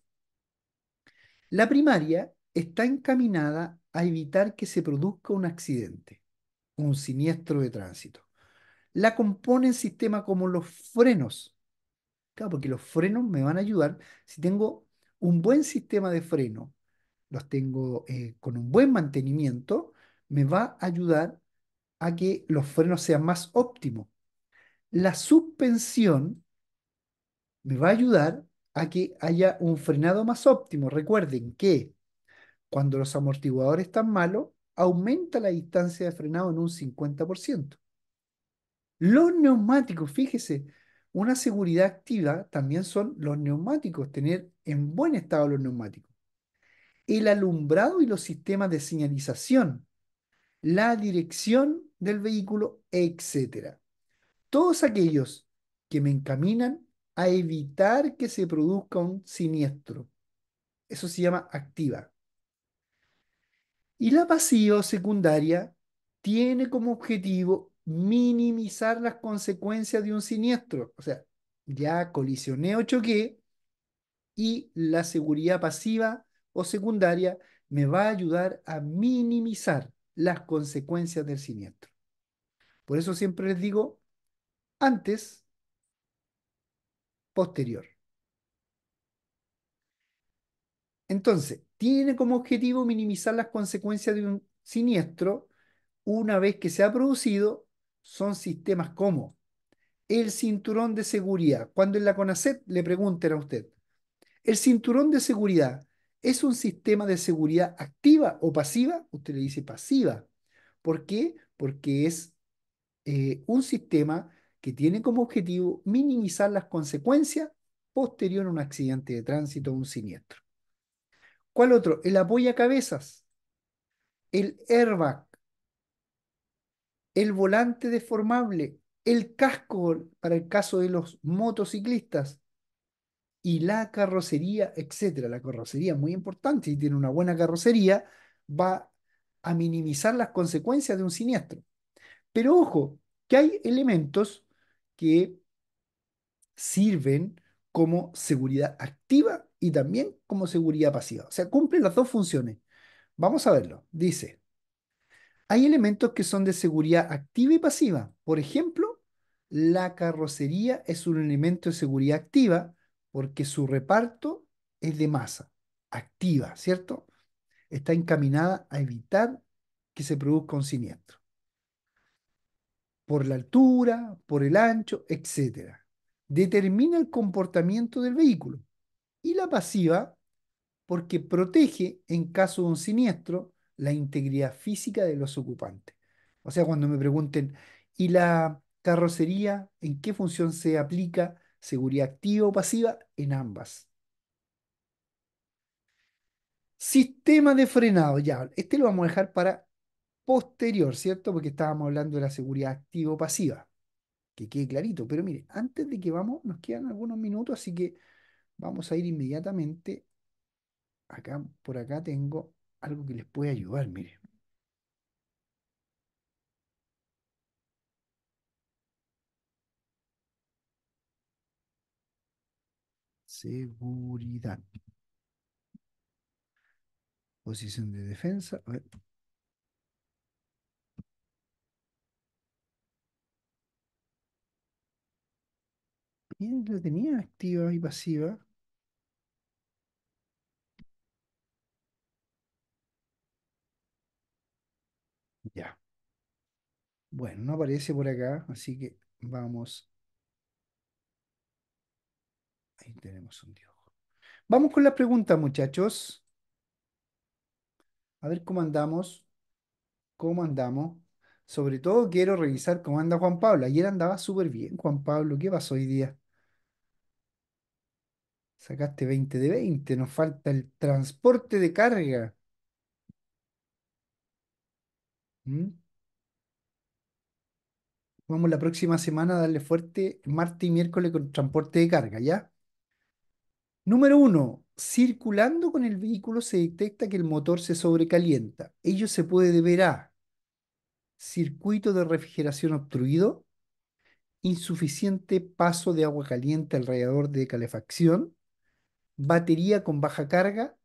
La primaria está encaminada a evitar que se produzca un accidente, un siniestro de tránsito la componen sistema como los frenos. Claro, porque los frenos me van a ayudar si tengo un buen sistema de freno, los tengo eh, con un buen mantenimiento, me va a ayudar a que los frenos sean más óptimos. La suspensión me va a ayudar a que haya un frenado más óptimo. Recuerden que cuando los amortiguadores están malos, aumenta la distancia de frenado en un 50%. Los neumáticos, fíjese, una seguridad activa también son los neumáticos, tener en buen estado los neumáticos. El alumbrado y los sistemas de señalización, la dirección del vehículo, etcétera. Todos aquellos que me encaminan a evitar que se produzca un siniestro. Eso se llama activa. Y la pasiva o secundaria tiene como objetivo minimizar las consecuencias de un siniestro. O sea, ya colisioné o choqué y la seguridad pasiva o secundaria me va a ayudar a minimizar las consecuencias del siniestro. Por eso siempre les digo, antes, posterior. Entonces, tiene como objetivo minimizar las consecuencias de un siniestro una vez que se ha producido son sistemas como el cinturón de seguridad. Cuando en la CONACET le pregunten a usted, ¿el cinturón de seguridad es un sistema de seguridad activa o pasiva? Usted le dice pasiva. ¿Por qué? Porque es eh, un sistema que tiene como objetivo minimizar las consecuencias posterior a un accidente de tránsito o un siniestro. ¿Cuál otro? El a cabezas, el airbag, el volante deformable, el casco para el caso de los motociclistas y la carrocería, etcétera. La carrocería es muy importante, y tiene una buena carrocería va a minimizar las consecuencias de un siniestro. Pero ojo, que hay elementos que sirven como seguridad activa y también como seguridad pasiva. O sea, cumplen las dos funciones. Vamos a verlo. Dice, hay elementos que son de seguridad activa y pasiva. Por ejemplo, la carrocería es un elemento de seguridad activa porque su reparto es de masa activa, ¿cierto? Está encaminada a evitar que se produzca un siniestro. Por la altura, por el ancho, etc. Determina el comportamiento del vehículo. Y la pasiva, porque protege en caso de un siniestro la integridad física de los ocupantes. O sea, cuando me pregunten, ¿y la carrocería en qué función se aplica seguridad activa o pasiva? En ambas. Sistema de frenado, ya, este lo vamos a dejar para posterior, ¿cierto? Porque estábamos hablando de la seguridad activa o pasiva. Que quede clarito. Pero mire, antes de que vamos, nos quedan algunos minutos, así que vamos a ir inmediatamente. Acá, por acá tengo algo que les puede ayudar, mire. Seguridad. Posición de defensa. Bien, lo tenía activa y pasiva. Bueno, no aparece por acá, así que vamos. Ahí tenemos un dibujo. Vamos con las preguntas, muchachos. A ver cómo andamos. ¿Cómo andamos? Sobre todo quiero revisar cómo anda Juan Pablo. Ayer andaba súper bien, Juan Pablo. ¿Qué pasó hoy día? Sacaste 20 de 20. Nos falta el transporte de carga. ¿Mm? Vamos la próxima semana a darle fuerte martes y miércoles con transporte de carga, ¿ya? Número uno, circulando con el vehículo se detecta que el motor se sobrecalienta. Ello se puede deber a circuito de refrigeración obstruido, insuficiente paso de agua caliente alrededor de calefacción, batería con baja carga.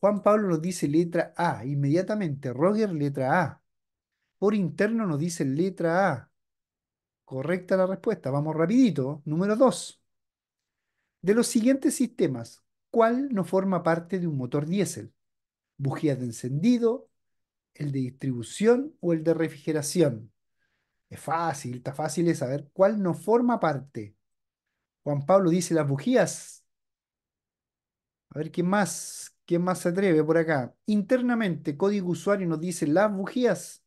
Juan Pablo nos dice letra A, inmediatamente. Roger, letra A. Por interno nos dice letra A. Correcta la respuesta. Vamos rapidito. Número 2. De los siguientes sistemas, ¿cuál no forma parte de un motor diésel? Bujías de encendido, el de distribución o el de refrigeración. Es fácil, está fácil es saber cuál no forma parte. Juan Pablo dice las bujías. A ver quién más, quién más se atreve por acá. Internamente, código usuario nos dice las bujías.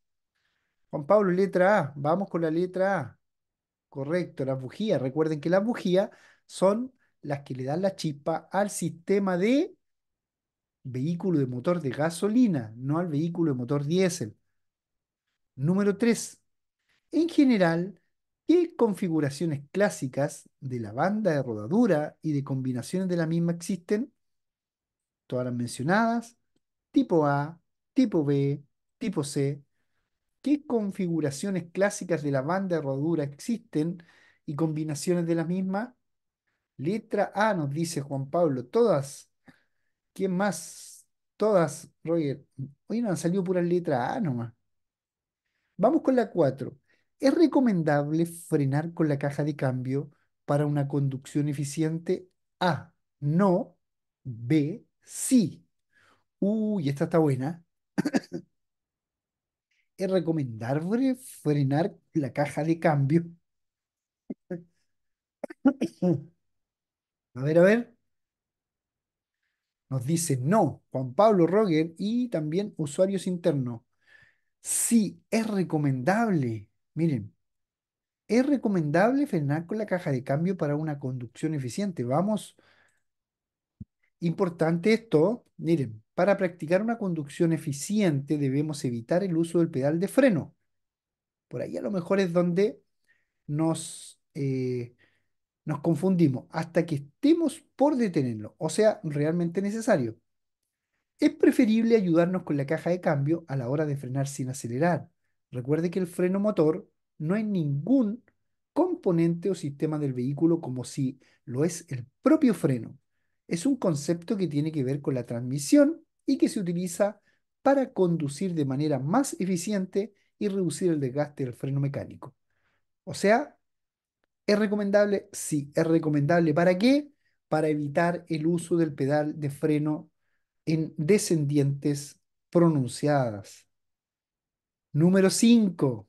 Juan Pablo, letra A. Vamos con la letra A. Correcto, las bujías. Recuerden que las bujías son las que le dan la chispa al sistema de vehículo de motor de gasolina, no al vehículo de motor diésel. Número 3. En general, ¿qué configuraciones clásicas de la banda de rodadura y de combinaciones de la misma existen? Todas las mencionadas, tipo A, tipo B, tipo C, qué configuraciones clásicas de la banda de rodura existen y combinaciones de las mismas? Letra A nos dice Juan Pablo, todas. ¿Quién más? Todas, Roger. Hoy no han salido puras letras A nomás. Vamos con la 4. ¿Es recomendable frenar con la caja de cambio para una conducción eficiente? A. No. B. Sí. Uy, esta está buena es recomendable frenar la caja de cambio. A ver, a ver. Nos dice no, Juan Pablo Roger y también usuarios internos. Sí, es recomendable. Miren, es recomendable frenar con la caja de cambio para una conducción eficiente. Vamos Importante esto, miren, para practicar una conducción eficiente debemos evitar el uso del pedal de freno. Por ahí a lo mejor es donde nos, eh, nos confundimos hasta que estemos por detenerlo, o sea, realmente necesario. Es preferible ayudarnos con la caja de cambio a la hora de frenar sin acelerar. Recuerde que el freno motor no es ningún componente o sistema del vehículo como si lo es el propio freno es un concepto que tiene que ver con la transmisión y que se utiliza para conducir de manera más eficiente y reducir el desgaste del freno mecánico. O sea, ¿es recomendable? Sí, es recomendable. ¿Para qué? Para evitar el uso del pedal de freno en descendientes pronunciadas. Número 5.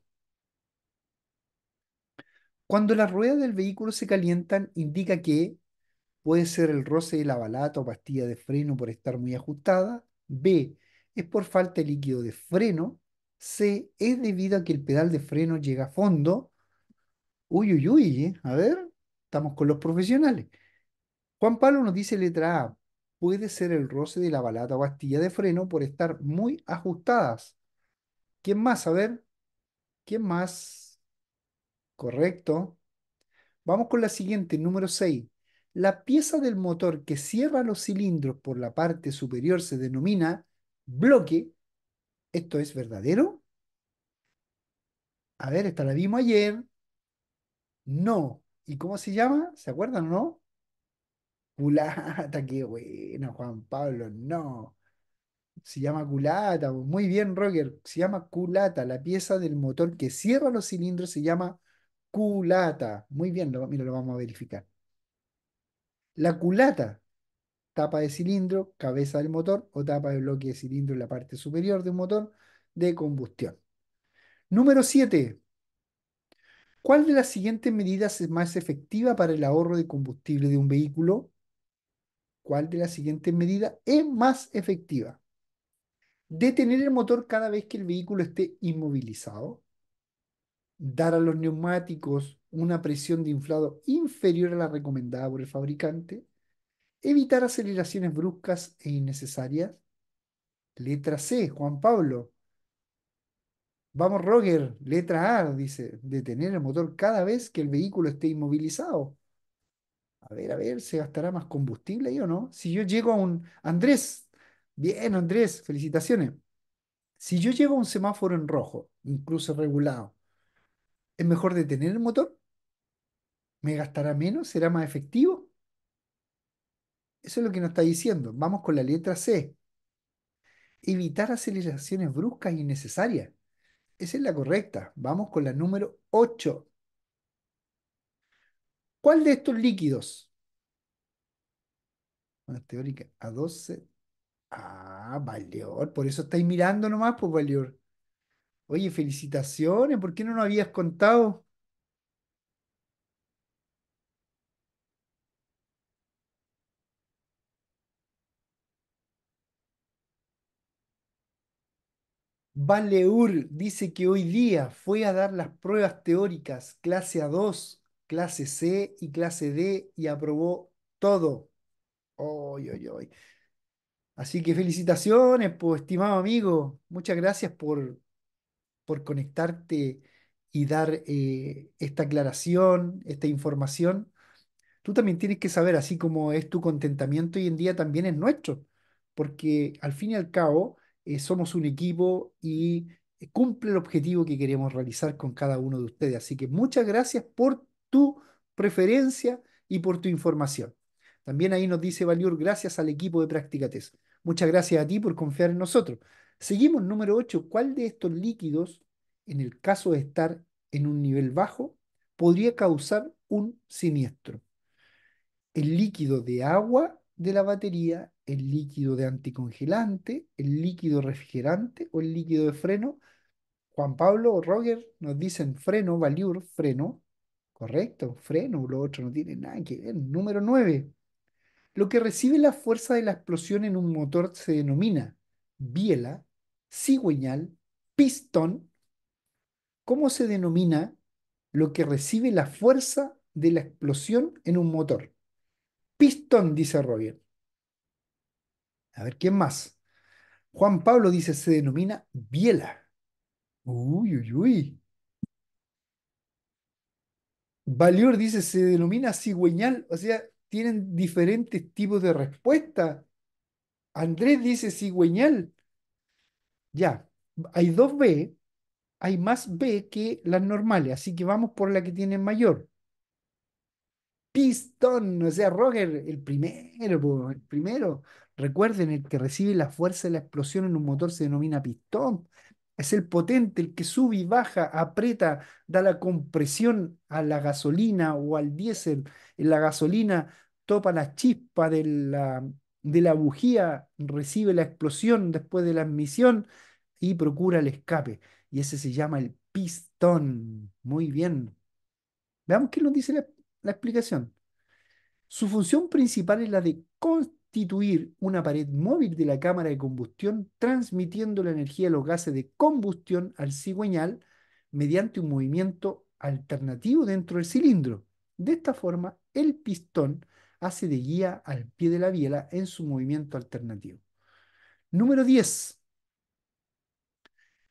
Cuando las ruedas del vehículo se calientan, indica que Puede ser el roce de la balata o pastilla de freno por estar muy ajustada. B. Es por falta de líquido de freno. C. Es debido a que el pedal de freno llega a fondo. Uy, uy, uy. ¿eh? A ver, estamos con los profesionales. Juan Pablo nos dice letra A. Puede ser el roce de la balata o pastilla de freno por estar muy ajustadas. ¿Quién más? A ver. ¿Quién más? Correcto. Vamos con la siguiente, número 6. La pieza del motor que cierra los cilindros por la parte superior se denomina bloque. ¿Esto es verdadero? A ver, esta la vimos ayer. No. ¿Y cómo se llama? ¿Se acuerdan o no? Culata, qué bueno, Juan Pablo, no. Se llama culata. Muy bien, Roger. Se llama culata. La pieza del motor que cierra los cilindros se llama culata. Muy bien, mira, lo vamos a verificar. La culata, tapa de cilindro, cabeza del motor o tapa de bloque de cilindro en la parte superior de un motor de combustión. Número 7. ¿Cuál de las siguientes medidas es más efectiva para el ahorro de combustible de un vehículo? ¿Cuál de las siguientes medidas es más efectiva? Detener el motor cada vez que el vehículo esté inmovilizado. Dar a los neumáticos una presión de inflado inferior a la recomendada por el fabricante, evitar aceleraciones bruscas e innecesarias. Letra C, Juan Pablo. Vamos, Roger. Letra A, dice, detener el motor cada vez que el vehículo esté inmovilizado. A ver, a ver, ¿se gastará más combustible ahí o no? Si yo llego a un... Andrés, bien, Andrés, felicitaciones. Si yo llego a un semáforo en rojo, incluso regulado, ¿Es mejor detener el motor? ¿Me gastará menos? ¿Será más efectivo? Eso es lo que nos está diciendo. Vamos con la letra C. Evitar aceleraciones bruscas y innecesarias. Esa es la correcta. Vamos con la número 8. ¿Cuál de estos líquidos? Una teórica A12. Ah, Valior. Por eso estáis mirando nomás, pues Valior. Oye, felicitaciones, ¿por qué no nos habías contado? Valeur dice que hoy día fue a dar las pruebas teóricas, clase A2, clase C y clase D y aprobó todo. Oy, Así que felicitaciones, pues, estimado amigo. Muchas gracias por, por conectarte y dar eh, esta aclaración, esta información. Tú también tienes que saber, así como es tu contentamiento hoy en día, también es nuestro, porque al fin y al cabo eh, somos un equipo y eh, cumple el objetivo que queremos realizar con cada uno de ustedes. Así que muchas gracias por tu preferencia y por tu información. También ahí nos dice Valiur, gracias al equipo de Practicates. Muchas gracias a ti por confiar en nosotros. Seguimos, número 8. ¿Cuál de estos líquidos, en el caso de estar en un nivel bajo, podría causar un siniestro? El líquido de agua de la batería, el líquido de anticongelante, el líquido refrigerante o el líquido de freno. Juan Pablo o Roger nos dicen freno, valiur, freno. Correcto, freno, lo otro no tiene nada que ver. Número 9. Lo que recibe la fuerza de la explosión en un motor se denomina biela cigüeñal, pistón, ¿cómo se denomina lo que recibe la fuerza de la explosión en un motor? Pistón, dice Robin. A ver, ¿quién más? Juan Pablo dice, se denomina biela. Uy, uy, uy. Valior dice, se denomina cigüeñal. O sea, tienen diferentes tipos de respuesta. Andrés dice cigüeñal. Ya, hay dos B, hay más B que las normales, así que vamos por la que tiene mayor. Pistón, o sea, Roger, el primero, el primero. Recuerden, el que recibe la fuerza de la explosión en un motor se denomina pistón. Es el potente, el que sube y baja, aprieta, da la compresión a la gasolina o al diésel. En la gasolina topa la chispa de la, de la bujía, recibe la explosión después de la admisión y procura el escape. Y ese se llama el pistón. Muy bien. Veamos qué nos dice la, explicación. Su función principal es la de constituir una pared móvil de la cámara de combustión, transmitiendo la energía de los gases de combustión al cigüeñal mediante un movimiento alternativo dentro del cilindro. De esta forma, el pistón hace de guía al pie de la biela en su movimiento alternativo. Número 10.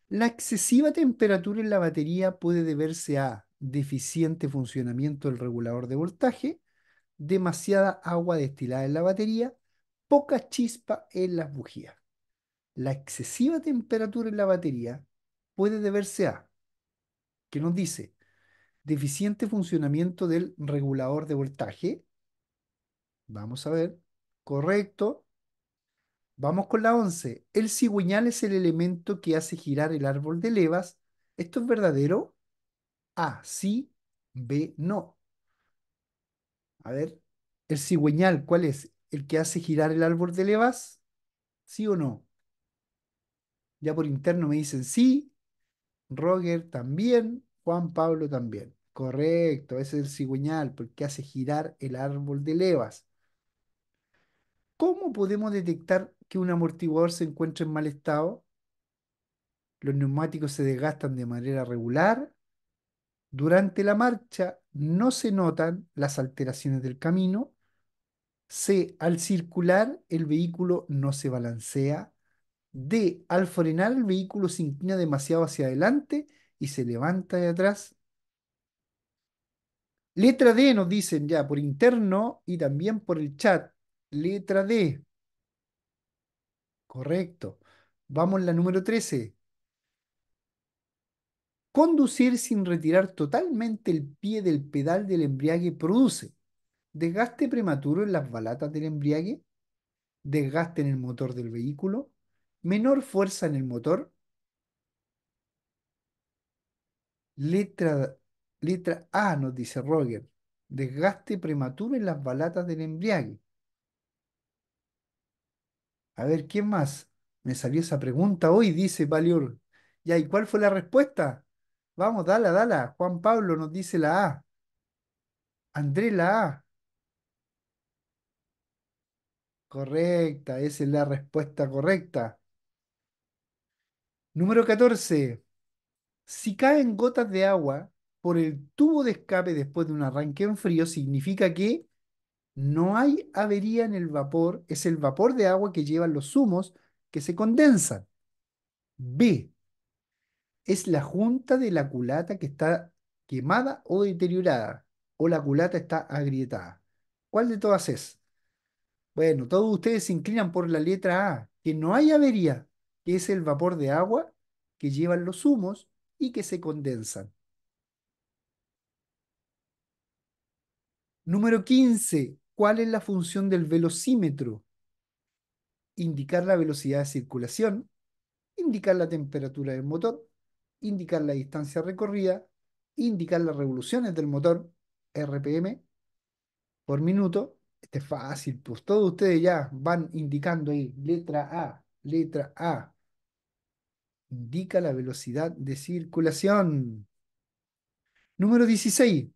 La excesiva temperatura en la batería puede deberse a deficiente funcionamiento del regulador de voltaje, demasiada agua destilada en la batería, poca chispa en las bujías. La excesiva temperatura en la batería puede deberse a, ¿qué nos dice, deficiente funcionamiento del regulador de voltaje. Vamos a ver, correcto. Vamos con la 11. El cigüeñal es el elemento que hace girar el árbol de levas. ¿Esto es verdadero? A, sí. B, no. A ver, el cigüeñal, ¿cuál es? ¿El que hace girar el árbol de levas? ¿Sí o no? Ya por interno me dicen sí. Roger también. Juan Pablo también. Correcto, ese es el cigüeñal, porque hace girar el árbol de levas. ¿Cómo podemos detectar que un amortiguador se encuentra en mal estado, los neumáticos se desgastan de manera regular, durante la marcha no se notan las alteraciones del camino, C, al circular el vehículo no se balancea, D, al frenar el vehículo se inclina demasiado hacia adelante y se levanta de atrás. Letra D nos dicen ya por interno y también por el chat. Letra D. Correcto. Vamos a la número 13. Conducir sin retirar totalmente el pie del pedal del embriague produce desgaste prematuro en las balatas del embriague, desgaste en el motor del vehículo, menor fuerza en el motor. Letra, letra A nos dice Roger, desgaste prematuro en las balatas del embriague. A ver, ¿quién más? Me salió esa pregunta hoy, dice Valiur. Ya, ¿y cuál fue la respuesta? Vamos, dala, dala. Juan Pablo nos dice la A. André la A. Correcta, esa es la respuesta correcta. Número 14. Si caen gotas de agua por el tubo de escape después de un arranque en frío, significa que no hay avería en el vapor, es el vapor de agua que llevan los humos que se condensan. B. Es la junta de la culata que está quemada o deteriorada, o la culata está agrietada. ¿Cuál de todas es? Bueno, todos ustedes se inclinan por la letra A, que no hay avería, que es el vapor de agua que llevan los humos y que se condensan. Número 15. ¿Cuál es la función del velocímetro? Indicar la velocidad de circulación, indicar la temperatura del motor, indicar la distancia recorrida, indicar las revoluciones del motor, RPM, por minuto. Este es fácil, pues todos ustedes ya van indicando ahí, letra A, letra A. Indica la velocidad de circulación. Número 16.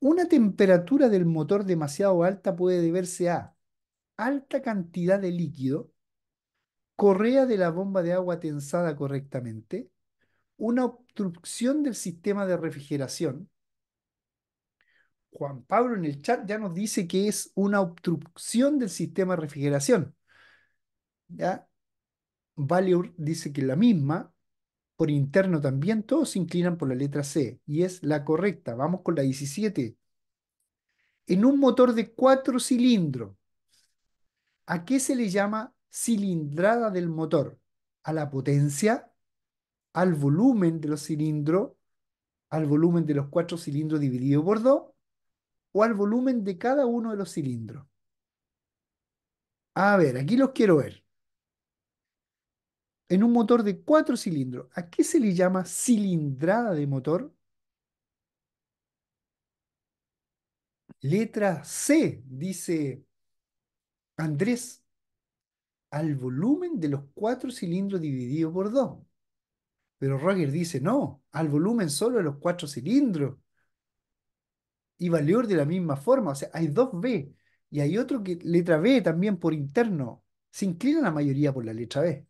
Una temperatura del motor demasiado alta puede deberse a alta cantidad de líquido, correa de la bomba de agua tensada correctamente, una obstrucción del sistema de refrigeración. Juan Pablo en el chat ya nos dice que es una obstrucción del sistema de refrigeración. ¿Ya? dice que es la misma por interno también, todos se inclinan por la letra C y es la correcta. Vamos con la 17. En un motor de cuatro cilindros, ¿a qué se le llama cilindrada del motor? ¿A la potencia? ¿Al volumen de los cilindros? ¿Al volumen de los cuatro cilindros dividido por dos? ¿O al volumen de cada uno de los cilindros? A ver, aquí los quiero ver en un motor de cuatro cilindros. ¿A qué se le llama cilindrada de motor? Letra C, dice Andrés, al volumen de los cuatro cilindros dividido por dos. Pero Roger dice, no, al volumen solo de los cuatro cilindros. Y valor de la misma forma, o sea, hay dos B y hay otro que letra B también por interno. Se inclina la mayoría por la letra B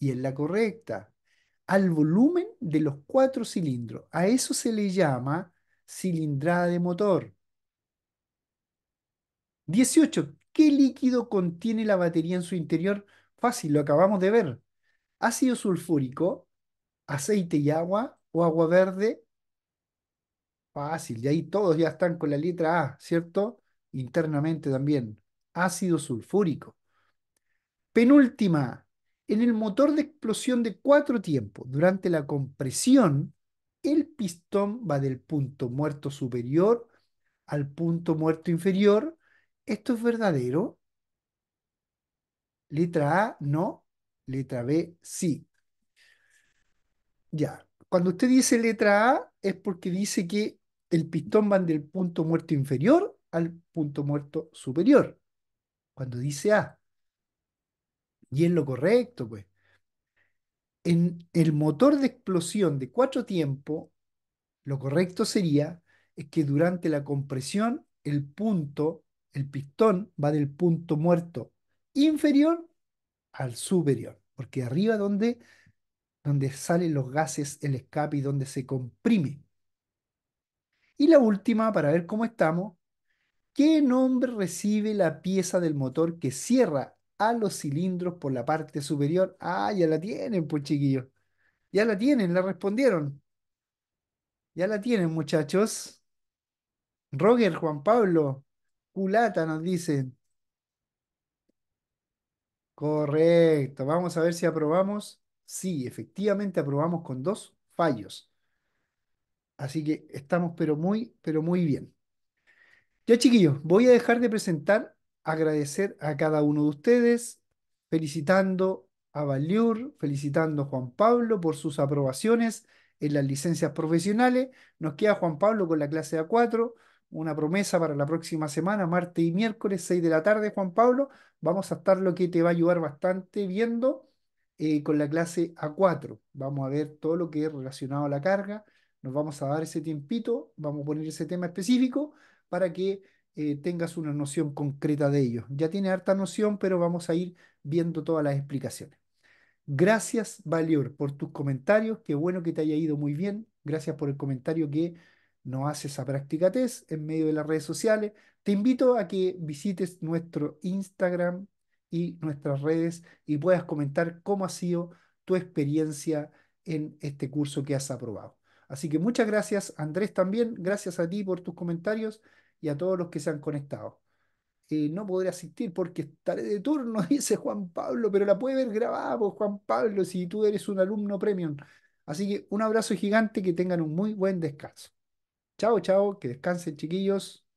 y es la correcta, al volumen de los cuatro cilindros. A eso se le llama cilindrada de motor. 18. ¿Qué líquido contiene la batería en su interior? Fácil, lo acabamos de ver. Ácido sulfúrico, aceite y agua o agua verde. Fácil, y ahí todos ya están con la letra A, ¿cierto? Internamente también. Ácido sulfúrico. Penúltima, en el motor de explosión de cuatro tiempos, durante la compresión, el pistón va del punto muerto superior al punto muerto inferior. ¿Esto es verdadero? Letra A, no. Letra B, sí. Ya. Cuando usted dice letra A es porque dice que el pistón va del punto muerto inferior al punto muerto superior. Cuando dice A. Y es lo correcto, pues. En el motor de explosión de cuatro tiempos, lo correcto sería es que durante la compresión el punto, el pistón va del punto muerto inferior al superior, porque arriba donde donde salen los gases, el escape y donde se comprime. Y la última, para ver cómo estamos, ¿qué nombre recibe la pieza del motor que cierra a los cilindros por la parte superior. Ah, ya la tienen, pues chiquillos. Ya la tienen, la respondieron. Ya la tienen, muchachos. Roger, Juan Pablo, culata nos dice Correcto, vamos a ver si aprobamos. Sí, efectivamente aprobamos con dos fallos. Así que estamos pero muy, pero muy bien. Ya chiquillos, voy a dejar de presentar agradecer a cada uno de ustedes, felicitando a Valiur, felicitando a Juan Pablo por sus aprobaciones en las licencias profesionales. Nos queda Juan Pablo con la clase A4, una promesa para la próxima semana, martes y miércoles, 6 de la tarde, Juan Pablo. Vamos a estar lo que te va a ayudar bastante viendo eh, con la clase A4. Vamos a ver todo lo que es relacionado a la carga. Nos vamos a dar ese tiempito, vamos a poner ese tema específico para que eh, tengas una noción concreta de ello. Ya tiene harta noción, pero vamos a ir viendo todas las explicaciones. Gracias, Valior, por tus comentarios. Qué bueno que te haya ido muy bien. Gracias por el comentario que nos haces a Practicates en medio de las redes sociales. Te invito a que visites nuestro Instagram y nuestras redes y puedas comentar cómo ha sido tu experiencia en este curso que has aprobado. Así que muchas gracias, Andrés, también. Gracias a ti por tus comentarios y a todos los que se han conectado. Eh, no podré asistir porque estaré de turno, dice Juan Pablo, pero la puede ver grabada pues, Juan Pablo si tú eres un alumno premium. Así que un abrazo gigante, que tengan un muy buen descanso. Chao, chao, que descansen chiquillos.